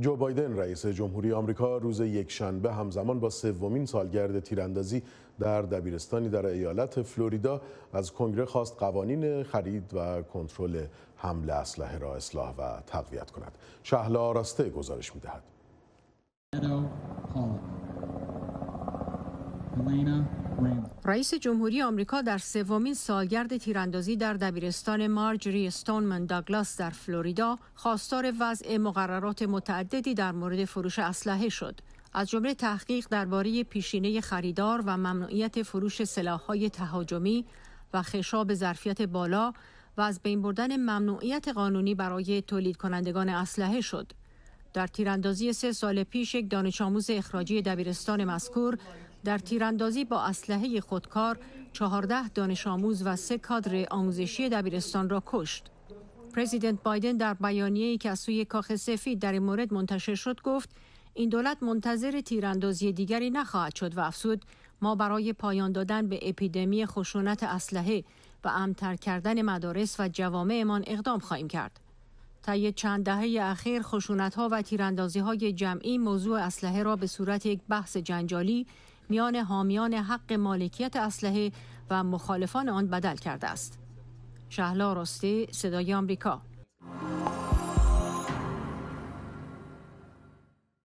جو بایدن رئیس جمهوری آمریکا روز یکشنبه همزمان با سومین سالگرد تیراندازی در دبیرستانی در ایالت فلوریدا از کنگره خواست قوانین خرید و کنترل حمل اسلحه را اصلاح و تقویت کند. شهلا آراسته گزارش می‌دهد. رئیس جمهوری آمریکا در سومین سالگرد تیراندازی در دبیرستان مارجری استونمن داگلاس در فلوریدا خواستار وضع مقررات متعددی در مورد فروش اسلحه شد. از جمله تحقیق درباره پیشینه خریدار و ممنوعیت فروش سلاح‌های تهاجمی و خشاب ظرفیت بالا و از بین بردن ممنوعیت قانونی برای تولید کنندگان اسلحه شد. در تیراندازی سه سال پیش یک دانش آموز اخراجی دبیرستان مذکور در تیراندازی با اسلحه خودکار چهارده دانش آموز و سه کادر آموزشی دبیرستان را کشت. پرزیدنت بایدن در بیانیه‌ای که از سوی کاخ سفید در این مورد منتشر شد گفت این دولت منتظر تیراندازی دیگری نخواهد شد و افزود ما برای پایان دادن به اپیدمی خشونت اسلحه و امتر کردن مدارس و جوامعمان اقدام خواهیم کرد. طی چند دهه اخیر خشونت ها و تیراندازی های جمعی موضوع اسلحه را به صورت یک بحث جنجالی میان حامیان حق مالکیت اسلحه و مخالفان آن بدل کرده است. شهلا راستی صدای آمریکا